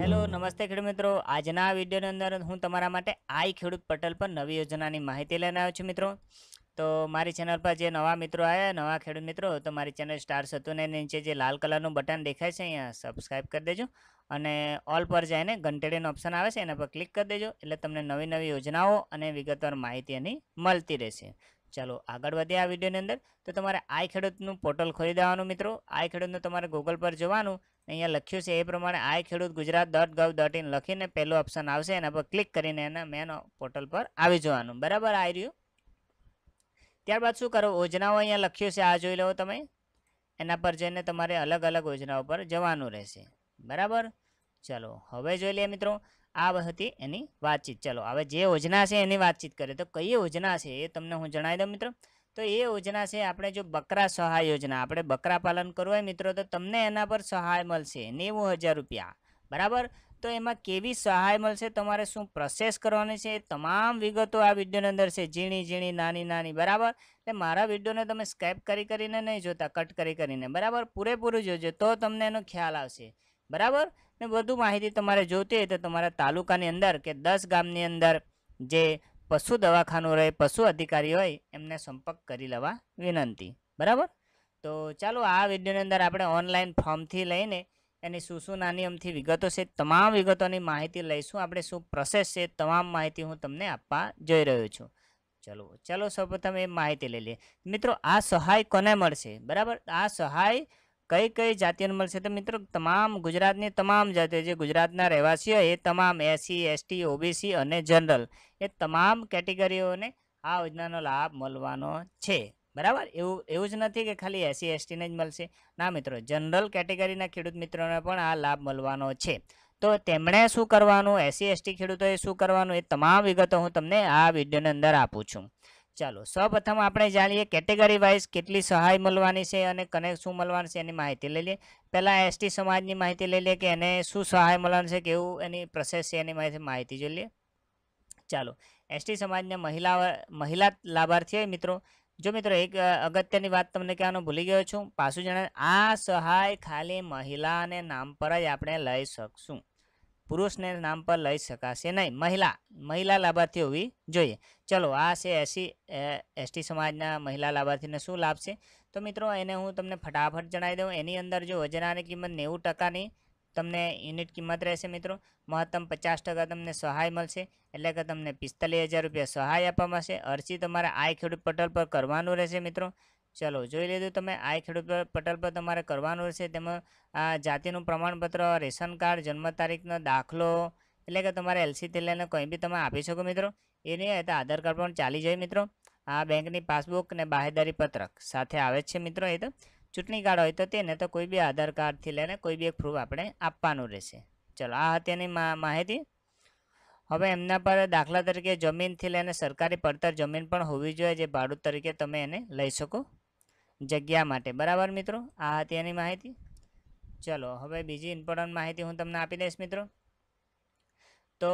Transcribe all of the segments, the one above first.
hello નમસ્તે ખેડૂત મિત્રો આજના વિડીયોની અંદર હું તમારા માટે આઈ ખેડૂત પટેલ પર નવી યોજનાની માહિતી લઈને આવ્યો છું મિત્રો તો મારી ચેનલ પર જે નવા મિત્રો આવ્યા નવા ખેડૂત મિત્રો તો મારી ચેનલ સ્ટાર સતુને નીચે જે લાલ કલરનું બટન દેખાય છે અહીંયા સબસ્ક્રાઈબ કરી દેજો અને ઓલ પર જઈને ઘંટેડીનો ઓપ્શન આવે છે એના પર ક્લિક કરી દેજો એટલે તમને નવી નવી યોજનાઓ અને વિગતવાર માહિતી એની મળતી રહેશે ચાલો આગળ વધીએ આ વિડીયોની અંદર તો તમારે આઈ ખેડૂતનું પોર્ટલ ખોલી દેવાનું મિત્રો આઈ ખેડૂતનું તમારે ગૂગલ પર જવાનું અહીંયા લખ્યું છે એ પ્રમાણે i Khedut Gujarat dot gov dot in લખીને પહેલું ઓપ્શન આવશે એના પર ક્લિક કરીને એના મેન પોર્ટલ પર આવી જવાનું બરાબર આવી રહ્યું ત્યારબાદ શું કરો યોજનાઓ અહીંયા લખ્યું છે આ જોઈ લો તમે એના પર જઈને તમારે અલગ અલગ યોજનાઓ પર જવાનું રહેશે બરાબર ચાલો હવે જોઈ લઈએ મિત્રો આ હતી એની વાતચીત ચલો હવે જે યોજના છે એની વાતચીત કરીએ તો કઈ યોજના છે એ તમને હું જણાવી દઉં મિત્રો તો એ યોજના છે આપણે જો બકરા સહાય યોજના આપણે બકરા પાલન કરવું હોય મિત્રો તો તમને એના પર સહાય મળશે નેવું હજાર રૂપિયા બરાબર તો એમાં કેવી સહાય મળશે તમારે શું પ્રોસેસ કરવાની છે તમામ વિગતો આ વિડીયોની અંદર છે ઝીણી ઝીણી નાની નાની બરાબર એટલે મારા વિડીયોને તમે સ્કેપ કરી કરીને નહીં જોતા કટ કરી કરીને બરાબર પૂરેપૂરું જોજો તો તમને એનો ખ્યાલ આવશે બરાબર ને વધુ માહિતી તમારે જોઈતી હોય તો તમારા તાલુકાની અંદર કે દસ ગામની અંદર જે પશુ દવાખાનું રહે પશુ અધિકારી હોય એમને સંપર્ક કરી લેવા વિનંતી બરાબર તો ચાલો આ વિડીયોની અંદર આપણે ઓનલાઈન ફોર્મથી લઈને એની શું શું નાની અમથી વિગતો છે તમામ વિગતોની માહિતી લઈશું આપણે શું પ્રોસેસ છે તમામ માહિતી હું તમને આપવા જઈ રહ્યો છું ચલો ચલો સૌપ્રથમ એ માહિતી લઈ લઈએ મિત્રો આ સહાય કોને મળશે બરાબર આ સહાય કઈ કઈ જાતિઓને મળશે તો મિત્રો તમામ ગુજરાતની તમામ જાતિઓ જે ગુજરાતના રહેવાસીઓ એ તમામ એસસી એસટી ઓબીસી અને જનરલ એ તમામ કેટેગરીઓને આ યોજનાનો લાભ મળવાનો છે બરાબર એવું એવું જ નથી કે ખાલી એસસી એસટીને જ મળશે ના મિત્રો જનરલ કેટેગરીના ખેડૂત મિત્રોને પણ આ લાભ મળવાનો છે તો તેમણે શું કરવાનું એસસી એસટી ખેડૂતોએ શું કરવાનું એ તમામ વિગતો હું તમને આ વિડીયોની અંદર આપું છું ચાલો સૌપ્રથમ આપણે જાણીએ કેટેગરી વાઇઝ કેટલી સહાય મળવાની છે અને કને શું મળવાનું છે એની માહિતી લઈ લઈએ પહેલાં એસટી સમાજની માહિતી લઈ લઈએ કે એને શું સહાય મળવાનું છે કેવું એની પ્રોસેસ છે એની માહિતી માહિતી જોઈ લઈએ ચાલો એસટી સમાજના મહિલા મહિલા લાભાર્થી હોય મિત્રો જો મિત્રો એક અગત્યની વાત તમને કહેવાનું ભૂલી ગયો છું પાછું જણાવે આ સહાય ખાલી મહિલાને નામ પર જ આપણે લઈ શકશું પુરુષને નામ પર લઈ શકાશે નહીં મહિલા મહિલા લાભાર્થી હોવી જોઈએ ચલો આ છે એસી એસટી સમાજના મહિલા લાભાર્થીને શું લાભ છે તો મિત્રો એને હું તમને ફટાફટ જણાવી દઉં એની અંદર જો યોજનાની કિંમત નેવું ટકાની તમને યુનિટ કિંમત રહેશે મિત્રો મહત્તમ પચાસ ટકા તમને સહાય મળશે એટલે કે તમને પિસ્તાલીસ હજાર રૂપિયા સહાય આપવામાં આવશે અરજી તમારે આય ખેડૂત પટલ પર કરવાનું રહેશે મિત્રો ચલો જોઈ લીધું તમે આઈ ખેડૂત પટલ પર તમારે કરવાનું રહેશે તેમાં આ જાતિનું પ્રમાણપત્ર રેશન કાર્ડ જન્મ તારીખનો દાખલો એટલે કે તમારે એલસીથી લઈને કંઈ બી તમે આપી શકો મિત્રો એ નહીં હોય તો આધાર કાર્ડ પણ ચાલી જાય મિત્રો આ બેંકની પાસબુક ને બાહેદારી પત્રક સાથે આવે છે મિત્રો એ તો ચૂંટણી કાર્ડ હોય તો તેને તો કોઈ બી આધાર કાર્ડથી લઈને કોઈ બી એક પ્રૂફ આપણે આપવાનું રહેશે ચલો આ હતી માહિતી હવે એમના પર દાખલા તરીકે જમીનથી લઈને સરકારી પડતર જમીન પણ હોવી જોઈએ જે ભાડું તરીકે તમે એને લઈ શકો જગ્યા માટે બરાબર મિત્રો આ હતી એની માહિતી ચલો હવે બીજી ઇમ્પોર્ટન્ટ માહિતી હું તમને આપી દઈશ મિત્રો તો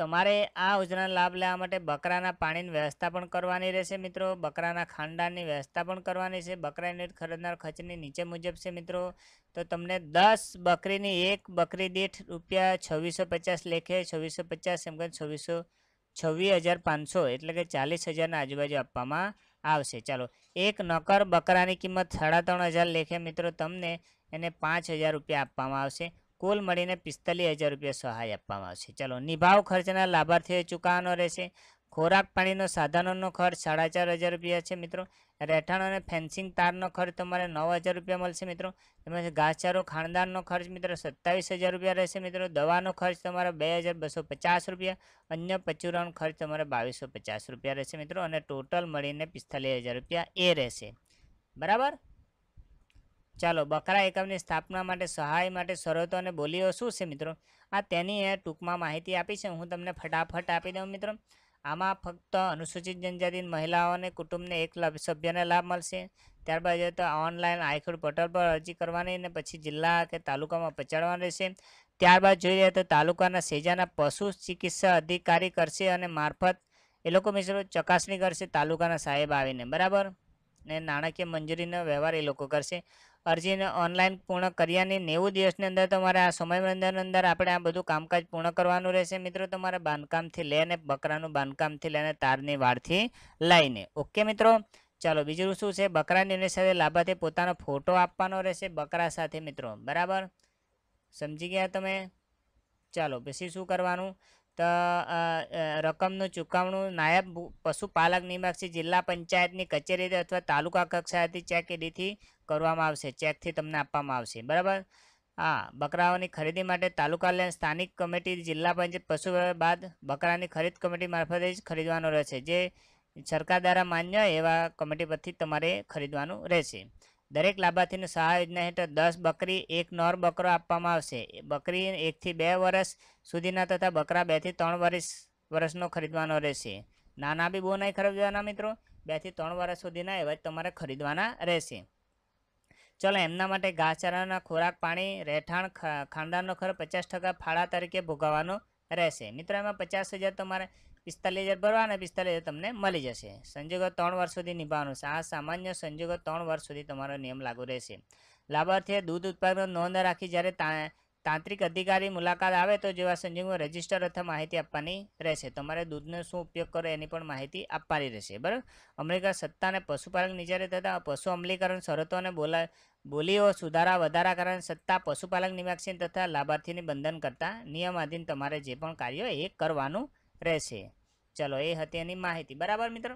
તમારે આ યોજનાનો લાભ લેવા માટે બકરાના પાણીની વ્યવસ્થા પણ કરવાની રહેશે મિત્રો બકરાના ખાંડાની વ્યવસ્થા પણ કરવાની છે બકરાની ખરીદનાર ખર્ચની નીચે મુજબ છે મિત્રો તો તમને દસ બકરીની એક બકરી દીઠ રૂપિયા છવ્વીસો પચાસ લેખે છવ્વીસો પચાસ એમ કે છવ્વીસો છવ્વીસ હજાર પાંચસો એટલે કે ચાલીસ હજારના આજુબાજુ આપવામાં આવશે ચાલો એક નોકર બકરાની કિંમત સાડા ત્રણ હજાર લેખે મિત્રો તમને એને પાંચ હજાર રૂપિયા આપવામાં આવશે કુલ મળીને પિસ્તાલીસ હજાર રૂપિયા સહાય આપવામાં આવશે ચાલો નિભાવ ખર્ચના લાભાર્થીએ ચૂકવવાનો રહેશે ખોરાક પાણીનો સાધનોનો ખર્ચ સાડા ચાર હજાર રૂપિયા છે મિત્રો રહેઠાણ અને ફેન્સિંગ તારનો ખર્ચ તમારે નવ હજાર રૂપિયા મળશે મિત્રો તેમજ ઘાસચારો ખાનદાનનો ખર્ચ મિત્રો સત્તાવીસ હજાર રૂપિયા રહેશે મિત્રો દવાનો ખર્ચ તમારે બે હજાર બસો પચાસ રૂપિયા અન્ય પચુરાનો ખર્ચ તમારે બાવીસો પચાસ રૂપિયા રહેશે મિત્રો અને ટોટલ મળીને પિસ્તાલીસ હજાર રૂપિયા એ રહેશે બરાબર ચાલો બકરા એકમની સ્થાપના માટે સહાય માટે શરતો અને બોલીઓ શું છે મિત્રો આ તેની ટૂંકમાં માહિતી આપી છે હું તમને ફટાફટ આપી દઉં મિત્રો આમાં ફક્ત અનુસૂચિત જનજાતિ મહિલાઓને કુટુંબને એક સભ્યને લાભ મળશે ત્યારબાદ જોઈએ તો ઓનલાઈન આઈખોડ પોર્ટલ પર અરજી કરવાની અને પછી જિલ્લા કે તાલુકામાં પહોંચાડવાની રહેશે ત્યારબાદ જોઈ જોઈએ તો તાલુકાના સેજાના પશુ ચિકિત્સા અધિકારી કરશે અને મારફત એ લોકો મિત્રો ચકાસણી કરશે તાલુકાના સાહેબ આવીને બરાબર ને નાણાકીય મંજૂરીનો વ્યવહાર એ લોકો કરશે અરજીને ઓનલાઈન પૂર્ણ કર્યાની નેવું દિવસની અંદર તમારે આ સમયબંધન અંદર આપણે આ બધું કામકાજ પૂર્ણ કરવાનું રહેશે મિત્રો તમારે બાંધકામથી લઈને બકરાનું બાંધકામથી લઈને તારની વાળથી લઈને ઓકે મિત્રો ચાલો બીજું શું છે બકરાની એની સાથે લાભાર્થી પોતાનો ફોટો આપવાનો રહેશે બકરા સાથે મિત્રો બરાબર સમજી ગયા તમે ચાલો પછી શું કરવાનું તો રકમનું ચુકવણું નાયબ પશુપાલક નિમક્ષી જિલ્લા પંચાયતની કચેરી અથવા તાલુકા કક્ષાએથી ચેક એડીથી કરવામાં આવશે ચેકથી તમને આપવામાં આવશે બરાબર હા બકરાઓની ખરીદી માટે તાલુકા લેન સ્થાનિક કમિટી જિલ્લા પંચાયત પશુ બાદ બકરાની ખરીદ કમિટી મારફતે જ ખરીદવાનું રહેશે જે સરકાર દ્વારા માન્ય એવા કમિટી પરથી તમારે ખરીદવાનું રહેશે દરેક લાભાર્થીને સહાય યોજના હેઠળ દસ બકરી એક નોર બકરો આપવામાં આવશે બકરી એકથી બે વર્ષ સુધીના તથા બકરા બેથી ત્રણ વર્ષ વર્ષનો ખરીદવાનો રહેશે નાના બી બહુ નહીં ખરીદવાના મિત્રો બેથી ત્રણ વર્ષ સુધીના એવા જ તમારે ખરીદવાના રહેશે ચલો એમના માટે ઘાસચારાના ખોરાક પાણી રહેઠાણ ખાનદાનનો ખર્ચ પચાસ ટકા ફાળા તરીકે ભોગવવાનો રહેશે મિત્રો એમાં પચાસ હજાર તમારે પિસ્તાલીસ હજાર ભરવા અને પિસ્તાલીસ હજાર તમને મળી જશે સંજોગો ત્રણ વર્ષ સુધી નિભાવવાનું છે આ સામાન્ય સંજોગો ત્રણ વર્ષ સુધી તમારો નિયમ લાગુ રહેશે લાભાર્થીએ દૂધ ઉત્પાદનો નોંધ રાખી જ્યારે તાંત્રિક અધિકારી મુલાકાત આવે તો જેવા સંજોગોમાં રજીસ્ટર અથવા માહિતી આપવાની રહેશે તમારે દૂધનો શું ઉપયોગ કરો એની પણ માહિતી આપવાની રહેશે બરાબર અમેરિકા સત્તા અને પશુપાલન નિચારે થતાં પશુ અમલીકરણ શરતો અને બોલા બોલીઓ સુધારા વધારા કારણે સત્તા પશુપાલક નિવાક્ષીન તથા લાભાર્થીની બંધન કરતા નિયમ તમારે જે પણ કાર્યો એ કરવાનું રહેશે ચલો એ હતી એની માહિતી બરાબર મિત્રો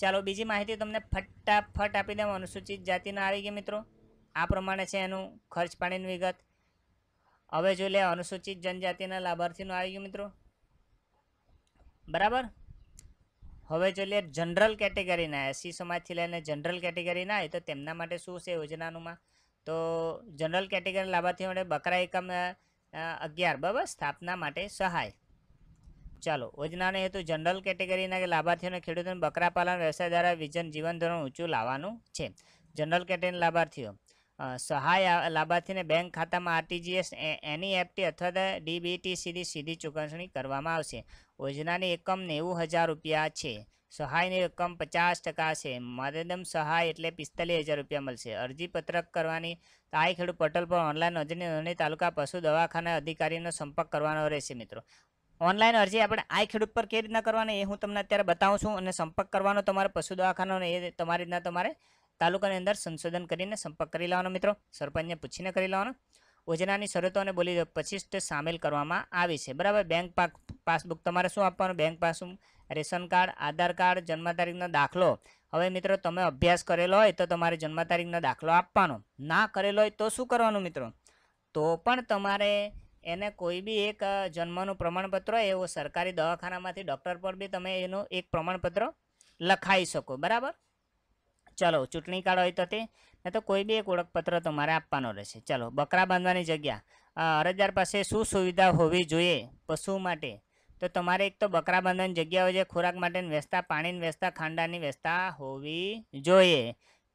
ચાલો બીજી માહિતી તમને ફટાફટ આપી દઉં અનુસૂચિત જાતિના આવી ગઈ મિત્રો આ પ્રમાણે છે એનું ખર્ચ પાણીની વિગત હવે જો લે અનુસૂચિત જનજાતિના લાભાર્થીનું આવી ગયું મિત્રો બરાબર હવે જો લે જનરલ કેટેગરીના એસી સમાજથી લઈને જનરલ કેટેગરીના હોય તો તેમના માટે શું છે યોજનાનુંમાં તો જનરલ કેટેગરી લાભાર્થીઓ માટે બકરા એકમ અગિયાર બરાબર સ્થાપના માટે સહાય ચાલો યોજનાને હેતુ જનરલ કેટેગરીના લાભાર્થીઓને ખેડૂતોને બકરા પાલન વ્યવસાય દ્વારા વિજન જીવન ધોરણ ઊંચું લાવવાનું છે જનરલ કેટેગરીના લાભાર્થીઓ સહાય લાભાર્થીને બેંક ખાતામાં આરટીજીએસ એનઈએફટી અથવા તો ડીબીટી સીધી સીધી ચૂકવણી કરવામાં આવશે યોજનાની એકમ નેવું હજાર રૂપિયા છે સહાયની રકમ પચાસ ટકા છે મદદમ સહાય એટલે પિસ્તાલીસ હજાર રૂપિયા મળશે અરજીપત્રક કરવાની તાય ખેડૂત પોર્ટલ પર ઓનલાઈન નોંધણી નોંધણી તાલુકા પશુ દવાખાના અધિકારીનો સંપર્ક કરવાનો રહેશે મિત્રો ઓનલાઈન અરજી આપણે આ ખેડૂત પર કેવી રીતના કરવાની એ હું તમને અત્યારે બતાવું છું અને સંપર્ક કરવાનો તમારે પશુ દવાખાનાનો એ તમારી રીતના તમારે તાલુકાની અંદર સંશોધન કરીને સંપર્ક કરી લેવાનો મિત્રો સરપંચને પૂછીને કરી લેવાનો યોજનાની શરતો અને બોલી પચીસ સામેલ કરવામાં આવી છે બરાબર બેંક પાસબુક તમારે શું આપવાનું bank passbook ration card Aadhaar card જન્મ તારીખનો દાખલો હવે મિત્રો તમે અભ્યાસ કરેલો હોય તો તમારે જન્મ તારીખનો દાખલો આપવાનો ના કરેલો હોય તો શું કરવાનું મિત્રો તો પણ તમારે એને કોઈ બી એક જન્મનું પ્રમાણપત્ર એવો સરકારી દવાખાનામાંથી ડૉક્ટર પર બી તમે એનું એક પ્રમાણપત્ર લખાવી શકો બરાબર ચલો ચૂંટણી કાર્ડ હોય તો તે નહીં તો કોઈ બી એક ઓળખપત્ર તમારે આપવાનો રહેશે ચલો બકરા બાંધવાની જગ્યા અરજદાર પાસે શું સુવિધા હોવી જોઈએ પશુ માટે તો તમારે એક તો બકરા બાંધવાની જગ્યા હોય છે ખોરાક માટેની વ્યવસ્થા પાણીની વ્યવસ્થા ખાંડાની વ્યવસ્થા હોવી જોઈએ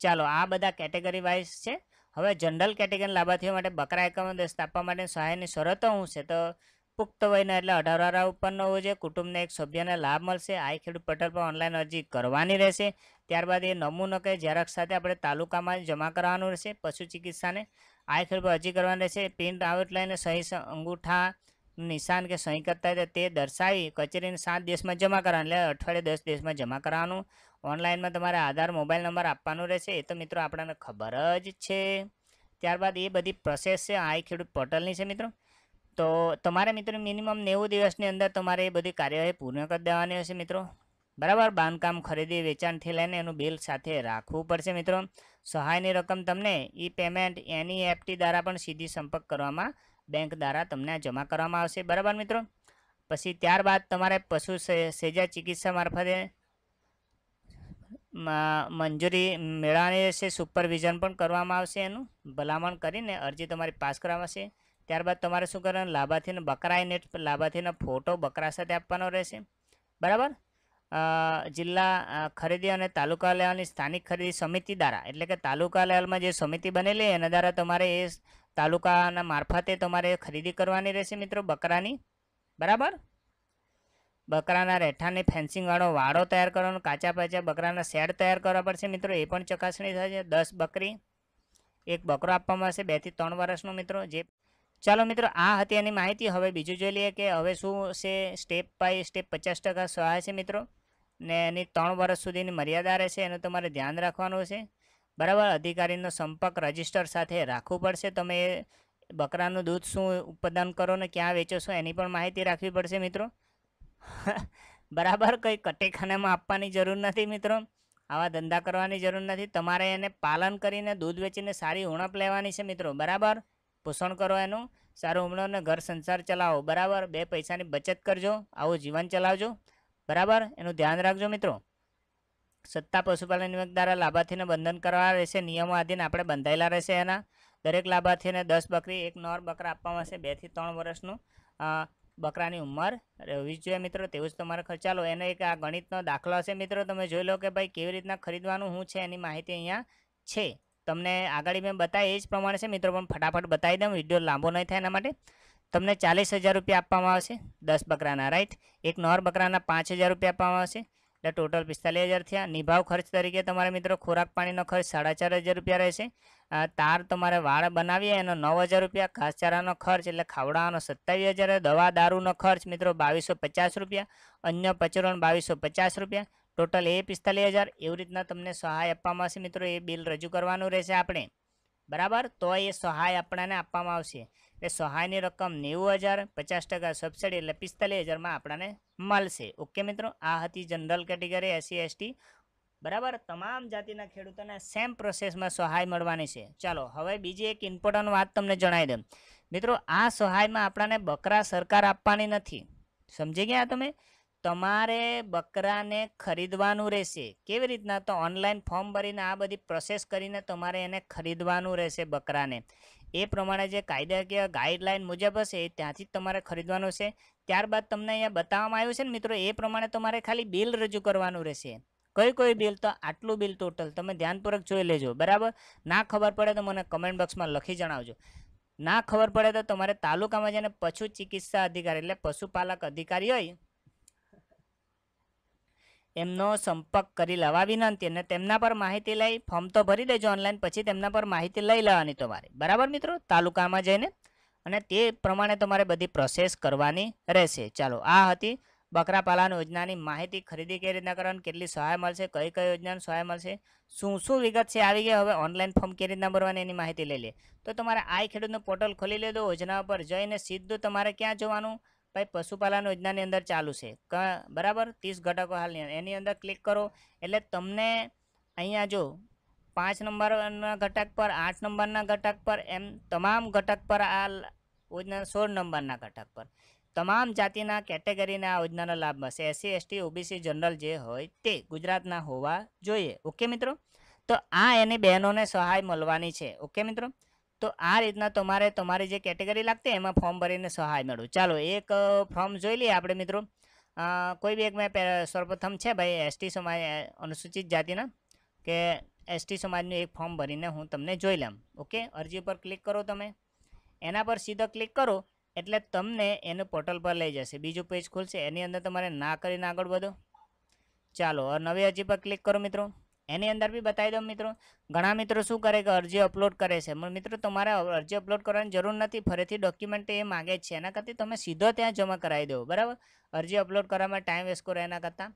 ચાલો આ બધા કેટેગરી વાઇઝ છે હવે જનરલ કેટેગરીના લાભાર્થીઓ માટે બકરા એકમ સ્થાપવા માટે સહાયની શરતો શું છે તો પુખ્ત વયના એટલે અઢાર વાળા ઉપરનો હોવો જોઈએ કુટુંબને એક સભ્યને લાભ મળશે આ ખેડૂત પોર્ટલ પર ઓનલાઈન અરજી કરવાની રહેશે ત્યારબાદ એ નમૂનો કે ઝેરોક્ષ સાથે આપણે તાલુકામાં જમા કરવાનું રહેશે પશુ ચિકિત્સાને આ ખેડૂત પર અરજી કરવાની રહેશે પ્રિન્ટ આઉટ લઈને સહી અંગૂઠા નિશાન કે સહી કરતા તે દર્શાવી કચેરીને સાત દેશમાં જમા કરવાનું એટલે અઠવાડિયે દસ દેશમાં જમા કરવાનું ઓનલાઈનમાં તમારે આધાર મોબાઈલ નંબર આપવાનો રહેશે એ તો મિત્રો આપણને ખબર જ છે ત્યારબાદ એ બધી પ્રોસેસ છે આ ખેડૂત પોર્ટલની છે મિત્રો તો તમારે મિત્રો મિનિમમ નેવું દિવસની અંદર તમારે એ બધી કાર્યવાહી પૂર્ણ કરી દેવાની હશે મિત્રો બરાબર બાંધકામ ખરીદી વેચાણથી લઈને એનું બિલ સાથે રાખવું પડશે મિત્રો સહાયની રકમ તમને ઈ પેમેન્ટ એની એનઈએફટી દ્વારા પણ સીધી સંપર્ક કરવામાં બેંક દ્વારા તમને જમા કરવામાં આવશે બરાબર મિત્રો પછી ત્યારબાદ તમારે પશુ સેજા ચિકિત્સા મારફતે મંજૂરી મેળવવાની રહેશે સુપરવિઝન પણ કરવામાં આવશે એનું ભલામણ કરીને અરજી તમારી પાસ કરવામાં ત્યારબાદ તમારે શું કરવાનું લાભાર્થીનો બકરાઈ નેટ લાભાર્થીનો ફોટો બકરા સાથે આપવાનો રહેશે બરાબર જિલ્લા ખરીદી અને તાલુકા લેવલની સ્થાનિક ખરીદી સમિતિ દ્વારા એટલે કે તાલુકા લેવલમાં જે સમિતિ બનેલી એના દ્વારા તમારે એ તાલુકાના મારફતે તમારે ખરીદી કરવાની રહેશે મિત્રો બકરાની બરાબર બકરાના રહેઠાણની ફેન્સિંગવાળો વાડો તૈયાર કરવાનો કાચા પાચા બકરાના શેડ તૈયાર કરવા પડશે મિત્રો એ પણ ચકાસણી થશે દસ બકરી એક બકરો આપવામાં આવશે બેથી ત્રણ વર્ષનો મિત્રો જે ચાલો મિત્રો આ હતી એની માહિતી હવે બીજું જોઈ લઈએ કે હવે શું છે સ્ટેપ બાય સ્ટેપ પચાસ ટકા સહાય છે મિત્રો ને એની ત્રણ વર્ષ સુધીની મર્યાદા રહેશે એનું તમારે ધ્યાન રાખવાનું છે બરાબર અધિકારીનો સંપર્ક રજિસ્ટર સાથે રાખવું પડશે તમે બકરાનું દૂધ શું ઉત્પાદન કરો ને ક્યાં વેચો છો એની પણ માહિતી રાખવી પડશે મિત્રો બરાબર કંઈ કટેખાનામાં આપવાની જરૂર નથી મિત્રો આવા ધંધા કરવાની જરૂર નથી તમારે એને પાલન કરીને દૂધ વેચીને સારી ઉણપ લેવાની છે મિત્રો બરાબર પોષણ કરો એનું સારું ઉમળો અને ઘર સંસાર ચલાવો બરાબર બે પૈસાની બચત કરજો આવું જીવન ચલાવજો બરાબર એનું ધ્યાન રાખજો મિત્રો સત્તા પશુપાલન વિભાગ દ્વારા લાભાર્થીને બંધન કરવા રહેશે નિયમો આધીન આપણે બંધાયેલા રહેશે એના દરેક લાભાર્થીને દસ બકરી એક નોર બકરા આપવામાં આવશે બેથી ત્રણ વર્ષનું બકરાની ઉંમર રહેવી જોઈએ મિત્રો તેવું જ તમારે ખર્ચાલો એનો એક આ ગણિતનો દાખલો હશે મિત્રો તમે જોઈ લો કે ભાઈ કેવી રીતના ખરીદવાનું શું છે એની માહિતી અહીંયા છે તમને આગળ મેં બતાવી એ જ પ્રમાણે છે મિત્રો પણ ફટાફટ બતાવી દઉં વિડીયો લાંબો નહીં થાય એના માટે તમને ચાલીસ હજાર રૂપિયા આપવામાં આવશે દસ બકરાના રાઈટ એક નોર બકરાના પાંચ હજાર રૂપિયા આપવામાં આવશે એટલે ટોટલ પિસ્તાલીસ હજાર થયા નિભાવ ખર્ચ તરીકે તમારા મિત્રો ખોરાક પાણીનો ખર્ચ સાડા ચાર હજાર રૂપિયા રહેશે તાર તમારે વાળ બનાવીએ એનો નવ હજાર રૂપિયા ઘાસચારાનો ખર્ચ એટલે ખાવડાવવાનો સત્તાવીસ હજાર દવા દારૂનો ખર્ચ મિત્રો બાવીસો પચાસ રૂપિયા અન્ય પચરણ બાવીસો પચાસ રૂપિયા ટોટલ એ પિસ્તાલીસ હજાર એવી રીતના તમને સહાય આપવામાં આવશે મિત્રો એ બિલ રજૂ કરવાનું રહેશે આપણે બરાબર તો એ સહાય આપણાને આપવામાં આવશે એ સહાયની રકમ નેવું હજાર પચાસ ટકા સબસિડી એટલે પિસ્તાલીસ હજારમાં આપણને મળશે ઓકે મિત્રો આ હતી જનરલ કેટેગરી એસસી એસટી બરાબર તમામ જાતિના ખેડૂતોને સેમ પ્રોસેસમાં સહાય મળવાની છે ચાલો હવે બીજી એક ઇમ્પોર્ટન્ટ વાત તમને જણાવી દઉં મિત્રો આ સહાયમાં આપણાને બકરા સરકાર આપવાની નથી સમજી ગયા તમે તમારે બકરાને ખરીદવાનું રહેશે કેવી રીતના તો ઓનલાઈન ફોર્મ ભરીને આ બધી પ્રોસેસ કરીને તમારે એને ખરીદવાનું રહેશે બકરાને એ પ્રમાણે જે કાયદાકીય ગાઈડલાઇન મુજબ હશે ત્યાંથી જ તમારે ખરીદવાનું છે ત્યારબાદ તમને અહીંયા બતાવવામાં આવ્યું છે ને મિત્રો એ પ્રમાણે તમારે ખાલી બિલ રજૂ કરવાનું રહેશે કઈ કઈ બિલ તો આટલું બિલ ટોટલ તમે ધ્યાનપૂર્વક જોઈ લેજો બરાબર ના ખબર પડે તો મને કમેન્ટ બોક્સમાં લખી જણાવજો ના ખબર પડે તો તમારે તાલુકામાં જઈને પશુ ચિકિત્સા અધિકારી એટલે પશુપાલક અધિકારી હોય એમનો સંપર્ક કરી લેવા વિનંતી અને તેમના પર માહિતી લઈ ફોર્મ તો ભરી દેજો ઓનલાઈન પછી તેમના પર માહિતી લઈ લેવાની તમારે બરાબર મિત્રો તાલુકામાં જઈને અને તે પ્રમાણે તમારે બધી પ્રોસેસ કરવાની રહેશે ચાલો આ હતી બકરા પાલન યોજનાની માહિતી ખરીદી કેવી રીતના કરવાની કેટલી સહાય મળશે કઈ કઈ યોજનાની સહાય મળશે શું શું વિગત છે આવી ગઈ હવે ઓનલાઈન ફોર્મ કેવી રીતના ભરવાની એની માહિતી લઈ લે તો તમારે આ ખેડૂતનું પોર્ટલ ખોલી લેજો યોજના પર જઈને સીધું તમારે ક્યાં જોવાનું ભાઈ પશુપાલન યોજનાની અંદર ચાલુ છે બરાબર ત્રીસ ઘટકો હાલની એની અંદર ક્લિક કરો એટલે તમને અહીંયા જો પાંચ નંબરના ઘટક પર આઠ નંબરના ઘટક પર એમ તમામ ઘટક પર આ યોજના સોળ નંબરના ઘટક પર તમામ જાતિના કેટેગરીને આ યોજનાનો લાભ મળશે એસસી એસટી ઓબીસી જનરલ જે હોય તે ગુજરાતના હોવા જોઈએ ઓકે મિત્રો તો આ એની બહેનોને સહાય મળવાની છે ઓકે મિત્રો તો આ રીતના તમારે તમારી જે કેટેગરી લાગતી એમાં ફોર્મ ભરીને સહાય મેળવું ચાલો એક ફોર્મ જોઈ લઈએ આપણે મિત્રો કોઈ બી એક મેં સર્વપ્રથમ છે ભાઈ એસટી સમાજ અનુસૂચિત જાતિના કે એસટી સમાજનું એક ફોર્મ ભરીને હું તમને જોઈ લઉં ઓકે અરજી પર ક્લિક કરો તમે એના પર સીધો ક્લિક કરો એટલે તમને એનું પોર્ટલ પર લઈ જશે બીજું પેજ ખુલશે એની અંદર તમારે ના કરીને આગળ વધો ચાલો નવી અરજી પર ક્લિક કરો મિત્રો એની અંદર બી બતાવી દો મિત્રો ઘણા મિત્રો શું કરે કે અરજી અપલોડ કરે છે મિત્રો તમારે અરજી અપલોડ કરવાની જરૂર નથી ફરીથી ડોક્યુમેન્ટ એ માગે છે એના કરતાં તમે સીધો ત્યાં જમા કરાવી દો બરાબર અરજી અપલોડ કરવામાં ટાઈમ વેસ્ટ કરો એના કરતાં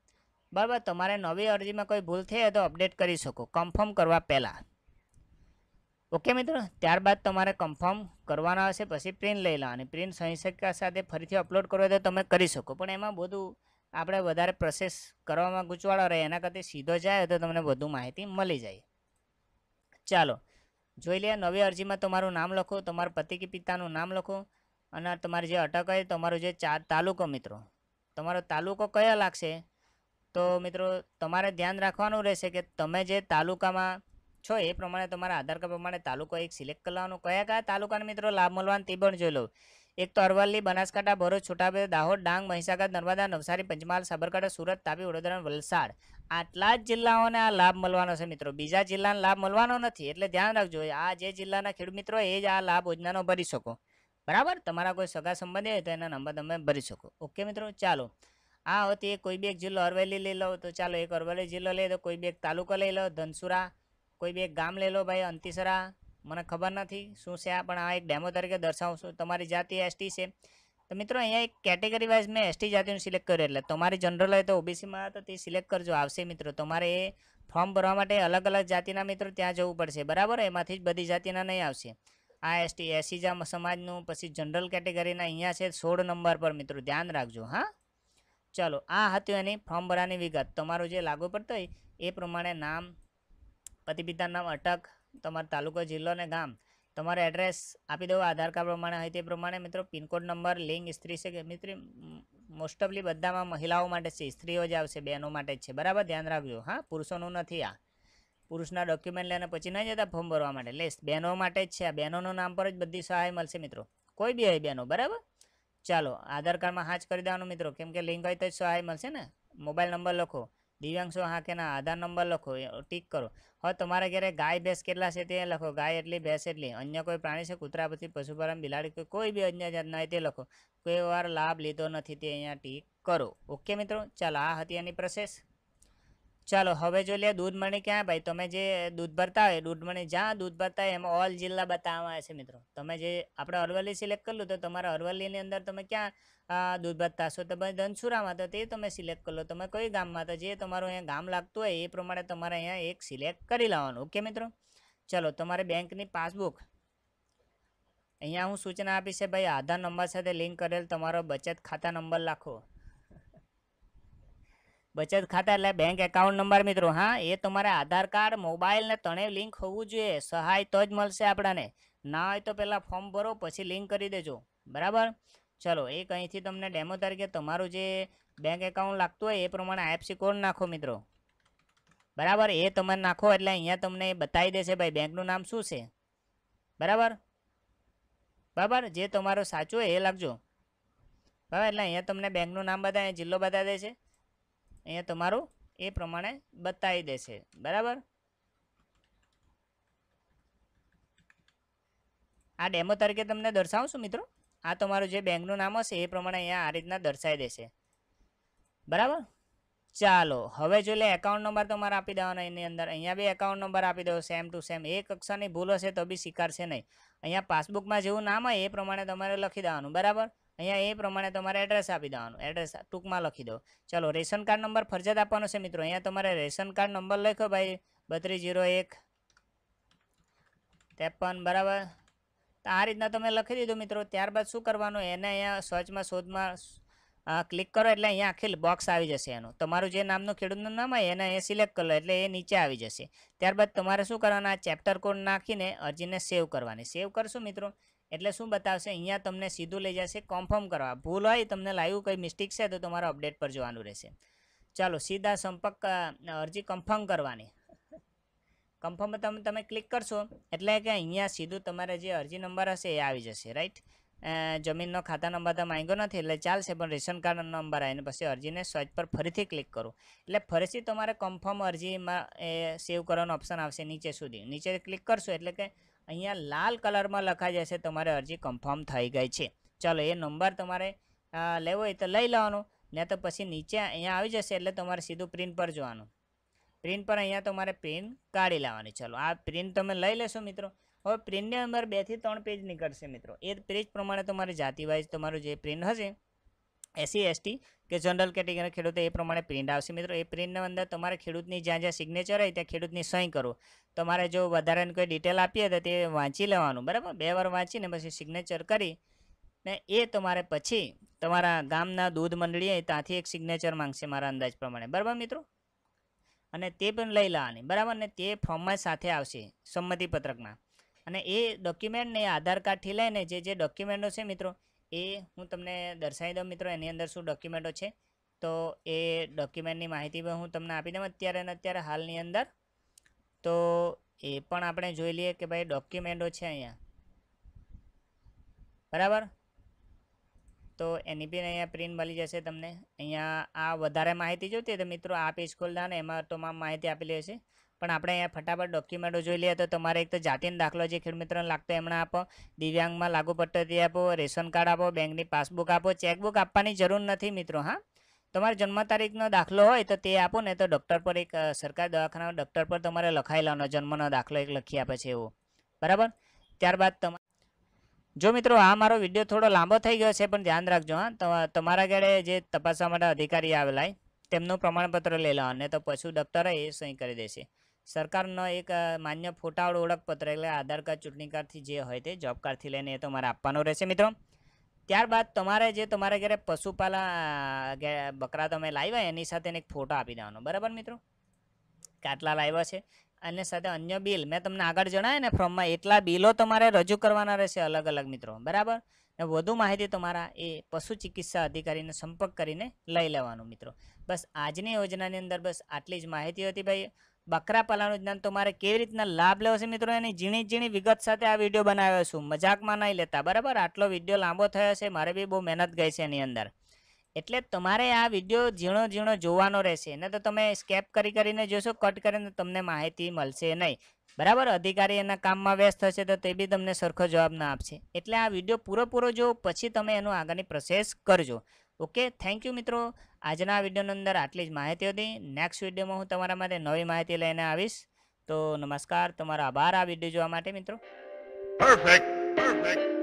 બરાબર તમારે નવી અરજીમાં કોઈ ભૂલ થઈ તો અપડેટ કરી શકો કન્ફર્મ કરવા પહેલાં ઓકે મિત્રો ત્યારબાદ તમારે કન્ફર્મ કરવાના હશે પછી પ્રિન્ટ લઈ લો અને પ્રિન્ટ સંહિતા સાથે ફરીથી અપલોડ કરવો તો તમે કરી શકો પણ એમાં બધું આપણે વધારે પ્રોસેસ કરવામાં ગૂંચવાળો રહે એના કરતાં સીધો જાય તો તમને વધુ માહિતી મળી જાય ચાલો જોઈ લે નવી અરજીમાં તમારું નામ લખો તમારા પતિ કે પિતાનું નામ લખો અને તમારી જે અટક હોય તમારું જે ચાર તાલુકો મિત્રો તમારો તાલુકો કયો લાગશે તો મિત્રો તમારે ધ્યાન રાખવાનું રહેશે કે તમે જે તાલુકામાં છો એ પ્રમાણે તમારા આધાર કાર્ડ પ્રમાણે તાલુકો એક સિલેક્ટ કરવાનો કયા કયા તાલુકાના મિત્રો લાભ મળવાનું તે પણ જોઈ લો એક તો અરવલ્લી બનાસકાંઠા ભરૂચ છોટાઉદેપુર દાહોદ ડાંગ મહીસાગર નર્મદા નવસારી પંચમહાલ સાબરકાંઠા સુરત તાપી વડોદરા વલસાડ આટલા જ જિલ્લાઓને આ લાભ મળવાનો છે મિત્રો બીજા જિલ્લાને લાભ મળવાનો નથી એટલે ધ્યાન રાખજો આ જે જિલ્લાના ખેડૂત મિત્રો એ જ આ લાભ યોજનાનો ભરી શકો બરાબર તમારા કોઈ સગા સંબંધી હોય તો એના નંબર તમે ભરી શકો ઓકે મિત્રો ચાલો આ હતી કોઈ બી એક જિલ્લો અરવલ્લી લઈ લો તો ચાલો એક અરવલ્લી જિલ્લો લઈ લો કોઈ બી એક તાલુકો લઈ લો ધનસુરા કોઈ બી એક ગામ લઈ લો ભાઈ અંતિસરા મને ખબર નથી શું છે આ પણ આ એક ડેમો તરીકે દર્શાવશો તમારી જાતિ એસટી છે તો મિત્રો અહીંયા એક કેટેગરી વાઇઝ મેં એસટી જાતિનું સિલેક્ટ કર્યું એટલે તમારી જનરલ હોય તો ઓબીસીમાં તો તે સિલેક્ટ કરજો આવશે મિત્રો તમારે એ ફોર્મ ભરવા માટે અલગ અલગ જાતિના મિત્રો ત્યાં જવું પડશે બરાબર એમાંથી જ બધી જાતિના નહીં આવશે આ એસટી એસી સમાજનું પછી જનરલ કેટેગરીના અહીંયા છે સોળ નંબર પર મિત્રો ધ્યાન રાખજો હા ચાલો આ હતું એની ફોર્મ ભરવાની વિગત તમારું જે લાગુ પડતું હોય એ પ્રમાણે નામ પતિ પિતાનું નામ અટક તમારો તાલુકો જિલ્લો અને ગામ તમારું એડ્રેસ આપી દઉં આધાર કાર્ડ પ્રમાણે હોય તે પ્રમાણે મિત્રો પિનકોડ નંબર લિંગ સ્ત્રી છે કે મિત્ર મોસ્ટ ઓફલી બધામાં મહિલાઓ માટે છે સ્ત્રીઓ જ આવશે બહેનો માટે જ છે બરાબર ધ્યાન રાખજો હા પુરુષોનું નથી આ પુરુષના ડોક્યુમેન્ટ લઈને પછી નહીં જતા ફોર્મ ભરવા માટે લેસ બહેનો માટે જ છે આ બહેનોનું નામ પર જ બધી સહાય મળશે મિત્રો કોઈ બી હોય બહેનો બરાબર ચાલો આધાર કાર્ડમાં હાચ કરી દેવાનું મિત્રો કેમ કે લિંક હોય તો જ સહાય મળશે ને મોબાઈલ નંબર લખો દિવ્યાંગશો હા કે ના આધાર નંબર લખો ટીક કરો હવે તમારા ઘરે ગાય ભેંસ કેટલા છે તે લખો ગાય એટલી ભેંસ એટલી અન્ય કોઈ પ્રાણી છે કૂતરા પછી પશુપાલન બિલાડી કે કોઈ બી અન્ય જાતના હોય તે લખો કોઈ વાર લાભ લીધો નથી તે અહીંયા ટીક કરો ઓકે મિત્રો ચાલો આ હતી એની પ્રોસેસ ચાલો હવે જો લે દૂધમણી ક્યાં ભાઈ તમે જે દૂધ ભરતા હોય દૂધ મણી જ્યાં દૂધ ભરતા હોય એમાં ઓલ જિલ્લા બતાવવામાં આવે છે મિત્રો તમે જે આપણે અરવલ્લી સિલેક્ટ કરલું તો તમારા અરવલ્લીની અંદર તમે ક્યાં દૂધ ભાત તો ભાઈ ધનસુરામાં તો તે તમે સિલેક્ટ કરો તમે કઈ ગામમાં તો જે તમારું અહીંયા ગામ લાગતું હોય એ પ્રમાણે તમારે અહીંયા એક સિલેક્ટ કરી લેવાનું ઓકે મિત્રો ચલો તમારે બેંકની પાસબુક અહીંયા હું સૂચના આપીશ ભાઈ આધાર નંબર સાથે લિંક કરેલ તમારો બચત ખાતા નંબર લખો બચત ખાતા એટલે બેંક એકાઉન્ટ નંબર મિત્રો હા એ તમારે આધાર કાર્ડ મોબાઈલ ને ત્રણેય લિંક હોવું જોઈએ સહાય તો જ મળશે આપણાને ના હોય તો પહેલાં ફોર્મ ભરો પછી લિંક કરી દેજો બરાબર ચલો એક અહીંથી તમને ડેમો તરીકે તમારું જે બેંક એકાઉન્ટ લાગતું હોય એ પ્રમાણે આઈએફસી કોડ નાખો મિત્રો બરાબર એ તમે નાખો એટલે અહીંયા તમને બતાવી દેશે ભાઈ બેંકનું નામ શું છે બરાબર બરાબર જે તમારો હોય એ લાગજો બરાબર એટલે અહીંયા તમને બેંકનું નામ બતાવે જિલ્લો બતાવી દેશે અહીંયા તમારું એ પ્રમાણે બતાવી દેશે બરાબર આ ડેમો તરીકે તમને દર્શાવશું મિત્રો આ તમારું જે બેંકનું નામ હશે એ પ્રમાણે અહીંયા આ રીતના દર્શાવી દેશે બરાબર ચાલો હવે જો લે એકાઉન્ટ નંબર તમારે આપી દેવાનો એની અંદર અહીંયા બી એકાઉન્ટ નંબર આપી દો સેમ ટુ સેમ એ કક્ષાની ભૂલ હશે તો બી સ્વીકારશે નહીં અહીંયા પાસબુકમાં જેવું નામ હોય એ પ્રમાણે તમારે લખી દેવાનું બરાબર અહીંયા એ પ્રમાણે તમારે એડ્રેસ આપી દેવાનું એડ્રેસ ટૂંકમાં લખી દો ચાલો રેશન કાર્ડ નંબર ફરજિયાત આપવાનો છે મિત્રો અહીંયા તમારે રેશન કાર્ડ નંબર લખ્યો ભાઈ બત્રીસ જીરો એક ત્રેપન બરાબર તો આ રીતના તમે લખી દીધું મિત્રો ત્યારબાદ શું કરવાનું એને અહીંયા સર્ચમાં શોધમાં ક્લિક કરો એટલે અહીંયા આખી બોક્સ આવી જશે એનું તમારું જે નામનું ખેડૂતનું નામ હોય એને એ સિલેક્ટ કરો એટલે એ નીચે આવી જશે ત્યારબાદ તમારે શું કરવાના ચેપ્ટર કોડ નાખીને અરજીને સેવ કરવાની સેવ કરશું મિત્રો એટલે શું બતાવશે અહીંયા તમને સીધું લઈ જશે કન્ફર્મ કરવા ભૂલ હોય તમને લાગ્યું કંઈ મિસ્ટેક છે તો તમારે અપડેટ પર જોવાનું રહેશે ચાલો સીધા સંપર્ક અરજી કન્ફર્મ કરવાની કન્ફર્મ તમે તમે ક્લિક કરશો એટલે કે અહીંયા સીધું તમારે જે અરજી નંબર હશે એ આવી જશે રાઈટ જમીનનો ખાતા નંબર તો માંગ્યો નથી એટલે ચાલશે પણ રેશન કાર્ડનો નંબર આવીને પછી અરજીને સર્ચ પર ફરીથી ક્લિક કરો એટલે ફરીથી તમારે કન્ફર્મ અરજીમાં એ સેવ કરવાનો ઓપ્શન આવશે નીચે સુધી નીચે ક્લિક કરશો એટલે કે અહીંયા લાલ કલરમાં લખાઈ જશે તમારે અરજી કન્ફર્મ થઈ ગઈ છે ચાલો એ નંબર તમારે લેવો હોય તો લઈ લેવાનો ને તો પછી નીચે અહીંયા આવી જશે એટલે તમારે સીધું પ્રિન્ટ પર જવાનું પ્રિન્ટ પર અહીંયા તમારે પ્રિન્ટ કાઢી લેવાની ચલો આ પ્રિન્ટ તમે લઈ લેશો મિત્રો હવે પ્રિન્ટની અંદર બેથી ત્રણ પેજ નીકળશે મિત્રો એ પેજ પ્રમાણે તમારે જાતિ તમારું જે પ્રિન્ટ હશે એસસી એસટી કે જનરલ કેટેગરીના ખેડૂતો એ પ્રમાણે પ્રિન્ટ આવશે મિત્રો એ પ્રિન્ટની અંદર તમારે ખેડૂતની જ્યાં જ્યાં સિગ્નેચર હોય ત્યાં ખેડૂતની સહી કરો તમારે જો વધારાની કોઈ ડિટેલ આપી હોય તે વાંચી લેવાનું બરાબર બે વાર વાંચીને પછી સિગ્નેચર કરી ને એ તમારે પછી તમારા ગામના દૂધ મંડળીએ ત્યાંથી એક સિગ્નેચર માંગશે મારા અંદાજ પ્રમાણે બરાબર મિત્રો અને તે પણ લઈ લેવાની બરાબર ને તે ફોર્મમાં સાથે આવશે સંમતિપત્રકમાં અને એ ડોક્યુમેન્ટને આધાર કાર્ડથી લઈને જે જે ડોક્યુમેન્ટો છે મિત્રો એ હું તમને દર્શાવી દઉં મિત્રો એની અંદર શું ડોક્યુમેન્ટો છે તો એ ડોક્યુમેન્ટની માહિતી પણ હું તમને આપી દઉં અત્યારે અને અત્યારે હાલની અંદર તો એ પણ આપણે જોઈ લઈએ કે ભાઈ ડોક્યુમેન્ટો છે અહીંયા બરાબર તો એની બી અહીંયા પ્રિન્ટ મળી જશે તમને અહીંયા આ વધારે માહિતી જોઈતી હોય તો મિત્રો આ પેજ ખોલતા એમાં તમામ માહિતી આપેલી હશે પણ આપણે અહીંયા ફટાફટ ડોક્યુમેન્ટો જોઈ લઈએ તો તમારે એક તો જાતિનો દાખલો જે ખેડૂત મિત્રોને લાગતો એમણે આપો દિવ્યાંગમાં લાગુ પદ્ધતિ આપો રેશન કાર્ડ આપો બેંકની પાસબુક આપો ચેકબુક આપવાની જરૂર નથી મિત્રો હા તમારા જન્મ તારીખનો દાખલો હોય તો તે આપો ને તો ડૉક્ટર પર એક સરકારી દવાખાના ડૉક્ટર પર તમારે લખાયેલાનો જન્મનો દાખલો એક લખી આપે છે એવો બરાબર ત્યારબાદ તમારે જો મિત્રો આ મારો વિડીયો થોડો લાંબો થઈ ગયો છે પણ ધ્યાન રાખજો હા તમારા ઘરે જે તપાસવા માટે અધિકારી આવેલા તેમનું પ્રમાણપત્ર લઈ લો અને તો પશુ દફતરે એ સહી કરી દેશે સરકારનો એક માન્ય ફોટાવાળો ઓળખપત્ર એટલે આધાર કાર્ડ ચૂંટણી કાર્ડથી જે હોય તે જોબ કાર્ડથી લઈને એ તમારે આપવાનો રહેશે મિત્રો ત્યારબાદ તમારે જે તમારા ઘરે પશુપાલન બકરા તમે લાવ્યા એની સાથે એક ફોટો આપી દેવાનો બરાબર મિત્રો કાટલા લાવ્યા છે અને સાથે અન્ય બિલ મેં તમને આગળ જણાવ્યું ને ફોર્મમાં એટલા બિલો તમારે રજૂ કરવાના રહેશે અલગ અલગ મિત્રો બરાબર ને વધુ માહિતી તમારા એ પશુ ચિકિત્સા અધિકારીને સંપર્ક કરીને લઈ લેવાનું મિત્રો બસ આજની યોજનાની અંદર બસ આટલી જ માહિતી હતી ભાઈ બકરા પાલનનું જ્ઞાન તમારે કેવી રીતના લાભ લેવો છે મિત્રો એની ઝીણી ઝીણી વિગત સાથે આ વિડીયો બનાવ્યો છું મજાકમાં નહીં લેતા બરાબર આટલો વિડીયો લાંબો થયો છે મારે બી બહુ મહેનત ગઈ છે એની અંદર એટલે તમારે આ વિડીયો ઝીણો ઝીણો જોવાનો રહેશે ન તો તમે સ્કેપ કરી કરીને જોશો કટ કરીને તમને માહિતી મળશે નહીં બરાબર અધિકારી એના કામમાં વ્યસ્ત હશે તો તે બી તમને સરખો જવાબ ના આપશે એટલે આ વિડીયો પૂરેપૂરો જો પછી તમે એનું આગળની પ્રોસેસ કરજો ઓકે થેન્ક યુ મિત્રો આજના વિડીયોની અંદર આટલી જ માહિતી હતી નેક્સ્ટ વિડીયોમાં હું તમારા માટે નવી માહિતી લઈને આવીશ તો નમસ્કાર તમારો આભાર આ વિડીયો જોવા માટે મિત્રો પરફેક્ટ પરફેક્ટ